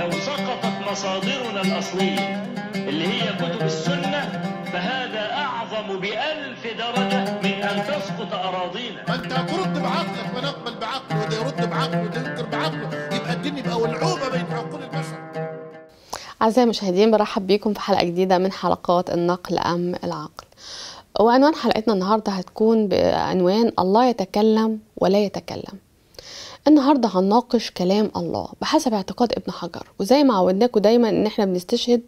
لو سقطت مصادرنا الأصلية اللي هي كتب السنة فهذا أعظم بألف درجة من أن تسقط أراضينا أنت هترد بعقلك ونقبل بعقله وده يرد بعقله وده ينكر بعقله يبقى الدين يبقى ولعوبة بين عقول البشر أعزائي المشاهدين برحب بيكم في حلقة جديدة من حلقات النقل أم العقل وعنوان حلقتنا النهاردة هتكون بعنوان الله يتكلم ولا يتكلم النهارده هنناقش كلام الله بحسب اعتقاد ابن حجر وزي ما عودناكم دايما ان احنا بنستشهد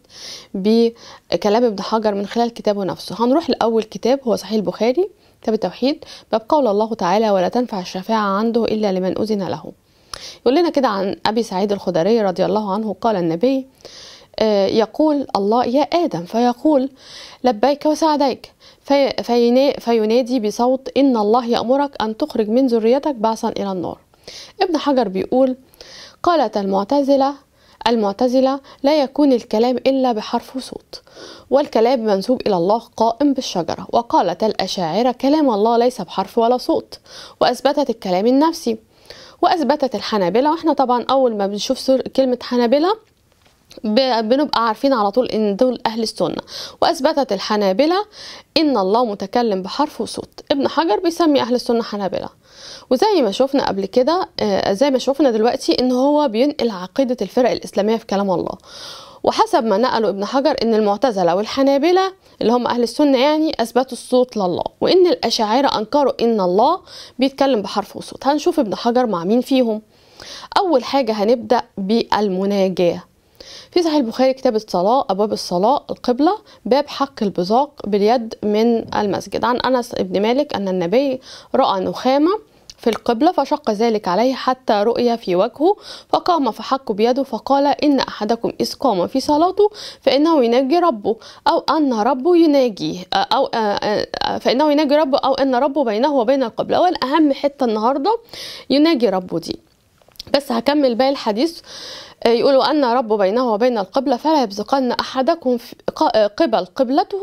بكلام ابن حجر من خلال كتابه نفسه هنروح لاول كتاب هو صحيح البخاري كتاب التوحيد باب قول الله تعالى ولا تنفع الشفاعه عنده الا لمن اذن له يقول لنا كده عن ابي سعيد الخدري رضي الله عنه قال النبي يقول الله يا آدم فيقول لبيك وسعديك فينادي بصوت إن الله يأمرك أن تخرج من ذريتك بعثا إلى النار ابن حجر بيقول قالت المعتزلة المعتزلة لا يكون الكلام إلا بحرف صوت والكلام منسوب إلى الله قائم بالشجرة وقالت الأشاعرة كلام الله ليس بحرف ولا صوت وأثبتت الكلام النفسي وأثبتت الحنابلة وإحنا طبعا أول ما بنشوف كلمة حنابلة بنبقى عارفين على طول ان دول اهل السنه واثبتت الحنابله ان الله متكلم بحرف وصوت ابن حجر بيسمي اهل السنه حنابله وزي ما شفنا قبل كده آه، زي ما شفنا دلوقتي ان هو بينقل عقيده الفرق الاسلاميه في كلام الله وحسب ما نقله ابن حجر ان المعتزله والحنابله اللي هم اهل السنه يعني اثبتوا الصوت لله وان الاشاعره انكروا ان الله بيتكلم بحرف وصوت هنشوف ابن حجر مع مين فيهم اول حاجه هنبدا بالمناجاه في صحيح البخاري كتاب الصلاة أبواب الصلاة القبلة باب حق البزاق باليد من المسجد عن أنس بن مالك أن النبي رأى نخامة في القبلة فشق ذلك عليه حتى رؤي في وجهه فقام فحق بيده فقال إن أحدكم إذ قام في صلاته فإنه يناجي ربه أو أن ربه يناجيه أو آه، آه، فإنه يناجي ربه أو أن ربه بينه وبين القبلة والأهم حتة النهاردة يناجي ربه دي بس هكمل باقي الحديث يقولوا أن رب بينه وبين القبلة فلا يبزقن أحدكم قبل قبلته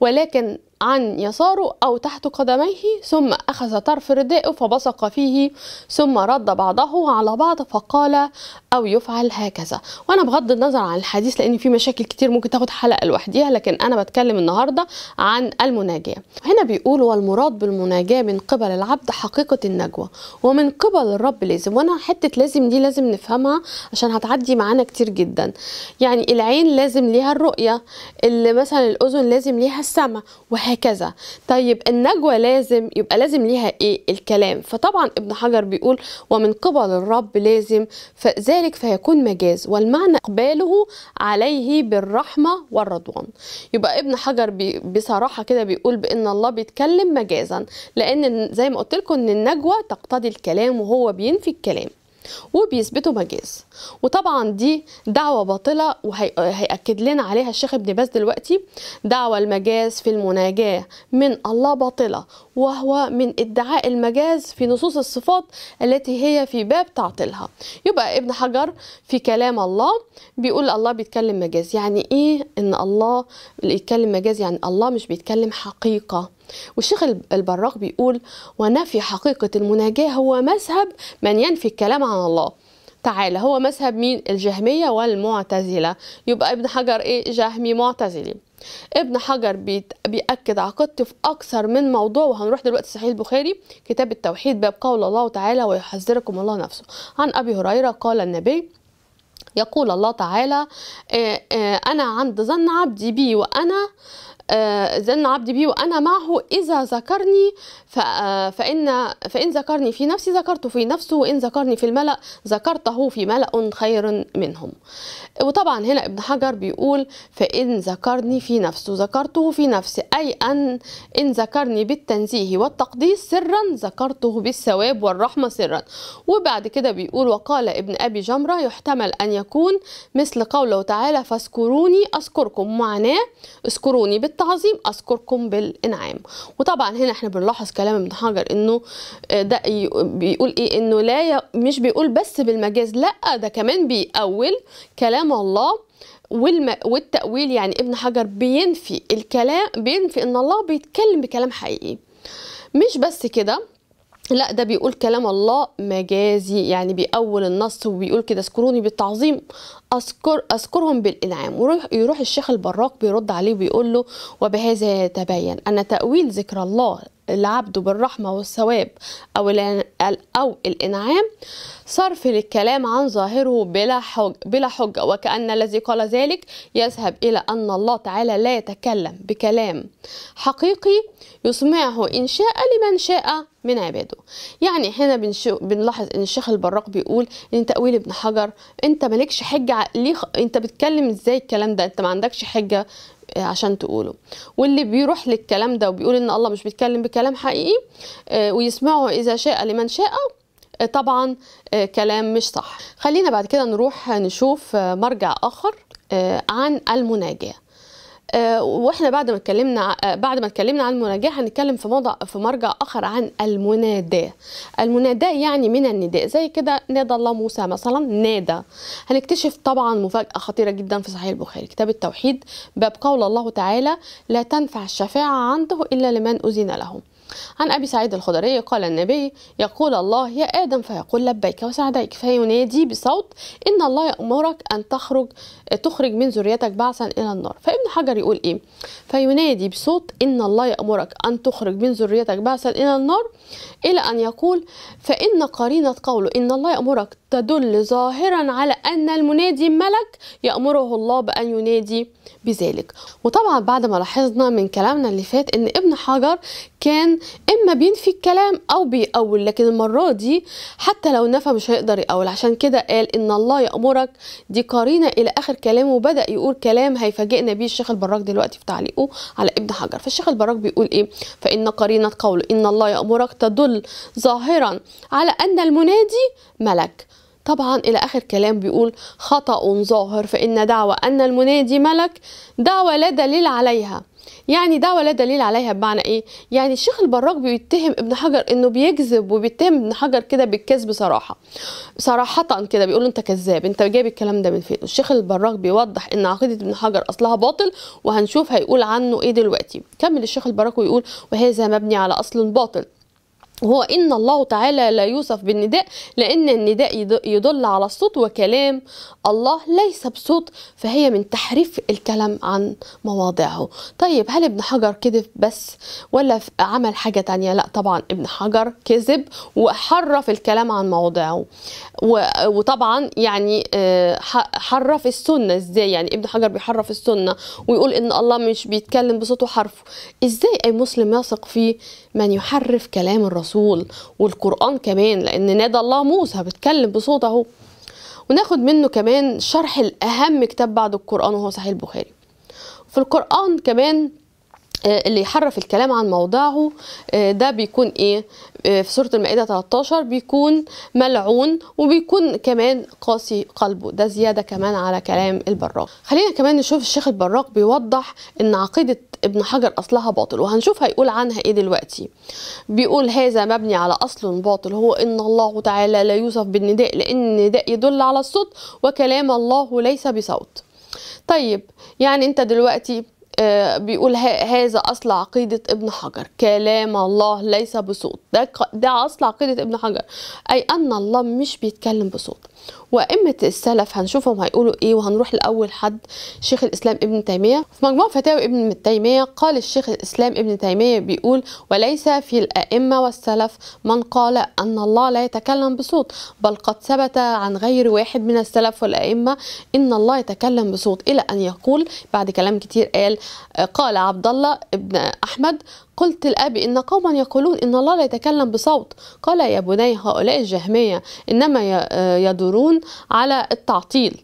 ولكن عن يساره أو تحت قدميه ثم أخذ طرف ردائه فبصق فيه ثم رد بعضه على بعض فقال أو يفعل هكذا وأنا بغض النظر عن الحديث لأن في مشاكل كتير ممكن تاخد حلقة لوحديها لكن أنا بتكلم النهاردة عن المناجاة هنا بيقول والمراد بالمناجاة من قبل العبد حقيقة النجوة ومن قبل الرب لازم وأنا حتة لازم دي لازم نفهمها عشان هتعدي معانا كتير جدا يعني العين لازم ليها الرؤية اللي مثلا الأذن لازم ليها السمع وهي وهكذا طيب النجوى لازم يبقى لازم ليها ايه الكلام فطبعا ابن حجر بيقول ومن قبل الرب لازم فذلك فيكون مجاز والمعنى اقباله عليه بالرحمه والرضوان يبقى ابن حجر بصراحه كده بيقول بان الله بيتكلم مجازا لان زي ما قلت لكم ان النجوى تقتضي الكلام وهو بينفي الكلام وبيثبتوا مجاز وطبعا دي دعوة باطلة وهيأكد لنا عليها الشيخ ابن باز دلوقتي دعوة المجاز في المناجاة من الله باطلة وهو من ادعاء المجاز في نصوص الصفات التي هي في باب تعطيلها يبقى ابن حجر في كلام الله بيقول الله بيتكلم مجاز يعني ايه ان الله بيتكلم يتكلم مجاز يعني الله مش بيتكلم حقيقة والشيخ البراق بيقول ونفي حقيقة المناجاة هو مذهب من ينفي الكلام عن الله تعالى هو مذهب مين الجهمية والمعتزلة يبقى ابن حجر ايه جهمي معتزلي ابن حجر بيأكد عقيدته في أكثر من موضوع وهنروح دلوقتي صحيح البخاري كتاب التوحيد باب قول الله تعالى ويحذركم الله نفسه عن أبي هريرة قال النبي يقول الله تعالى آه، آه، أنا عند ظن عبدي بي وأنا زن آه، عبدي بي وأنا معه إذا ذكرني آه، فإن, فإن ذكرني في نفسي ذكرته في نفسه وإن ذكرني في الملأ ذكرته في ملأ خير منهم وطبعا هنا ابن حجر بيقول فإن ذكرني في نفسه ذكرته في نفسي أي أن إن ذكرني بالتنزيه والتقديس سرا ذكرته بالثواب والرحمة سرا وبعد كده بيقول وقال ابن أبي جمرة يحتمل أن يكون مثل قوله تعالى فاذكروني أذكركم معناه اذكروني بالتنزيه بالتعظيم اذكركم بالانعام وطبعا هنا احنا بنلاحظ كلام ابن حجر انه آه، ده بيقول ايه انه لا ي... مش بيقول بس بالمجاز لا ده كمان بيأول كلام الله والم... والتأويل يعني ابن حجر بينفي الكلام بينفي ان الله بيتكلم بكلام حقيقي مش بس كده لا ده بيقول كلام الله مجازي يعني بيأول النص وبيقول كده اذكروني بالتعظيم أذكر أذكرهم بالإنعام ويروح يروح الشيخ البراك بيرد عليه وبيقول له وبهذا يتبين أن تأويل ذكر الله العبد بالرحمة والثواب أو, أو الإنعام صرف للكلام عن ظاهره بلا حج بلا حجة وكأن الذي قال ذلك يذهب إلى أن الله تعالى لا يتكلم بكلام حقيقي يسمعه إن شاء لمن شاء من عباده يعني هنا بنلاحظ ان الشيخ البراق بيقول ان تاويل ابن حجر انت مالكش حجه ليه انت بتتكلم ازاي الكلام ده انت ما عندكش حجه آه، عشان تقوله واللي بيروح للكلام ده وبيقول ان الله مش بيتكلم بكلام حقيقي آه، ويسمعه اذا شاء لمن شاء آه، طبعا كلام مش صح خلينا بعد كده نروح نشوف مرجع اخر عن المناجاه آه، واحنا بعد ما اتكلمنا آه، بعد ما اتكلمنا عن المناجاة هنتكلم في موضع في مرجع اخر عن المناداة المناداة يعني من النداء زي كده نادى الله موسى مثلا نادى هنكتشف طبعا مفاجأة خطيرة جدا في صحيح البخاري كتاب التوحيد باب قول الله تعالى لا تنفع الشفاعة عنده إلا لمن أذن لهم عن أبي سعيد الخدري قال النبي يقول الله يا آدم فيقول لبيك وسعديك فينادي بصوت إن الله يأمرك أن تخرج تخرج من ذريتك بعثا إلى النار فابن حجر يقول إيه فينادي بصوت إن الله يأمرك أن تخرج من ذريتك بعثا إلى النار إلى أن يقول فإن قرينة قوله إن الله يأمرك تدل ظاهرا على أن المنادي ملك يأمره الله بأن ينادي بذلك وطبعا بعد ما لاحظنا من كلامنا اللي فات ان ابن حجر كان اما بينفي الكلام او بيقول لكن المره دي حتى لو نفى مش هيقدر يقول عشان كده قال ان الله يامرك دي قرينه الى اخر كلامه وبدا يقول كلام هيفاجئنا بيه الشيخ البراك دلوقتي في تعليقه على ابن حجر فالشيخ البراك بيقول ايه فان قرينه قوله ان الله يامرك تدل ظاهرا على ان المنادي ملك طبعا إلى آخر كلام بيقول خطأ ظاهر فإن دعوى أن المنادي ملك دعوى لا دليل عليها يعني دعوة لا دليل عليها بمعنى ايه يعني الشيخ البراك بيتهم ابن حجر انه بيكذب وبيتهم ابن حجر كده بالكذب صراحة صراحة كده بيقول انت كذاب انت جايب الكلام ده من فين الشيخ البراك بيوضح ان عقيدة ابن حجر اصلها باطل وهنشوف هيقول عنه ايه دلوقتي كمل الشيخ البراك ويقول وهذا مبني على اصل باطل هو إن الله تعالى لا يوصف بالنداء لأن النداء يدل على الصوت وكلام الله ليس بصوت فهي من تحريف الكلام عن مواضعه طيب هل ابن حجر كذب بس ولا عمل حاجة تانية لا طبعا ابن حجر كذب وحرف الكلام عن مواضعه وطبعا يعني آه، حرف السنة ازاي يعني ابن حجر بيحرف السنة ويقول إن الله مش بيتكلم بصوت وحرف ازاي أي مسلم يثق في من يحرف كلام الرسول الرسول والقرآن كمان لأن نادى الله موسى بيتكلم بصوت أهو وناخد منه كمان شرح الأهم كتاب بعد القرآن وهو صحيح البخاري في القرآن كمان آه، اللي يحرف الكلام عن موضعه آه، ده بيكون ايه آه، في سورة المائدة 13 بيكون ملعون وبيكون كمان قاسي قلبه ده زيادة كمان على كلام البراق خلينا كمان نشوف الشيخ البراق بيوضح ان عقيدة ابن حجر أصلها باطل وهنشوف هيقول عنها إيه دلوقتي بيقول هذا مبني على أصل باطل هو إن الله تعالى لا يوصف بالنداء لأن النداء يدل على الصوت وكلام الله ليس بصوت طيب يعني أنت دلوقتي آه، بيقول هذا اصل عقيده ابن حجر كلام الله ليس بصوت ده ده اصل عقيده ابن حجر اي ان الله مش بيتكلم بصوت وأئمة السلف هنشوفهم هيقولوا إيه وهنروح لأول حد شيخ الإسلام ابن تيمية في مجموع فتاوى ابن تيمية قال الشيخ الإسلام ابن تيمية بيقول وليس في الأئمة والسلف من قال أن الله لا يتكلم بصوت بل قد ثبت عن غير واحد من السلف والأئمة إن الله يتكلم بصوت إلى أن يقول بعد كلام كتير قال قال عبد الله ابن أحمد قلت لأبي إن قوما يقولون إن الله لا يتكلم بصوت قال يا بني هؤلاء الجهمية إنما يدورون على التعطيل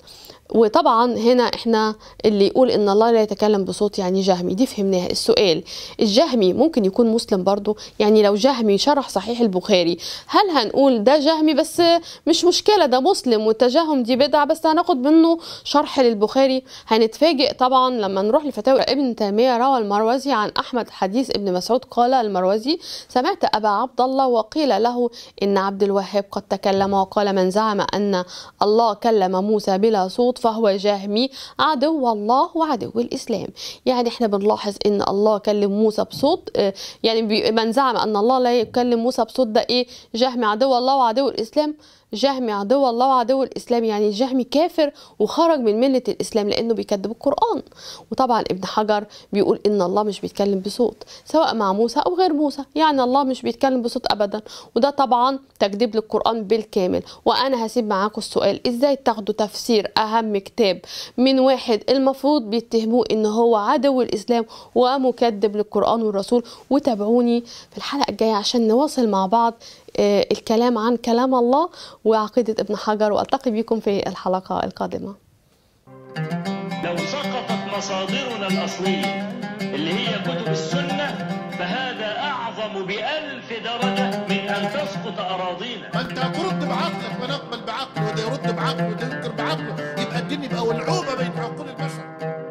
وطبعا هنا احنا اللي يقول ان الله لا يتكلم بصوت يعني جهمي دي فهمناها السؤال الجهمي ممكن يكون مسلم برضو يعني لو جهمي شرح صحيح البخاري هل هنقول ده جهمي بس مش مشكله ده مسلم والتجهم دي بدعه بس هناخد منه شرح للبخاري هنتفاجئ طبعا لما نروح لفتاوى ابن تيميه روى المروزي عن احمد حديث ابن مسعود قال المروزي سمعت ابا عبد الله وقيل له ان عبد الوهاب قد تكلم وقال من زعم ان الله كلم موسى بلا صوت فهو جهمي عدو الله وعدو الإسلام يعني احنا بنلاحظ ان الله كلم موسى بصوت آه، يعني من زعم ان الله لا يكلم موسى بصوت ده ايه جهمي عدو الله وعدو الإسلام جهمي عدو الله وعدو الاسلام يعني جهمي كافر وخرج من مله الاسلام لانه بيكذب القران وطبعا ابن حجر بيقول ان الله مش بيتكلم بصوت سواء مع موسى او غير موسى يعني الله مش بيتكلم بصوت ابدا وده طبعا تكذيب للقران بالكامل وانا هسيب معاكم السؤال ازاي تاخدوا تفسير اهم كتاب من واحد المفروض بيتهموه ان هو عدو الاسلام ومكذب للقران والرسول وتابعوني في الحلقه الجايه عشان نواصل مع بعض آه، الكلام عن كلام الله وعقيدة ابن حجر وألتقي بكم في الحلقة القادمة لو سقطت مصادرنا الأصلية اللي هي كتب السنة فهذا أعظم بألف درجة من أن تسقط أراضينا ما أنت رد بعقلك ونقبل بعقله وده يرد بعقله وده ينكر بعقله يبقى الدين يبقى ولعوبة بين عقول البشر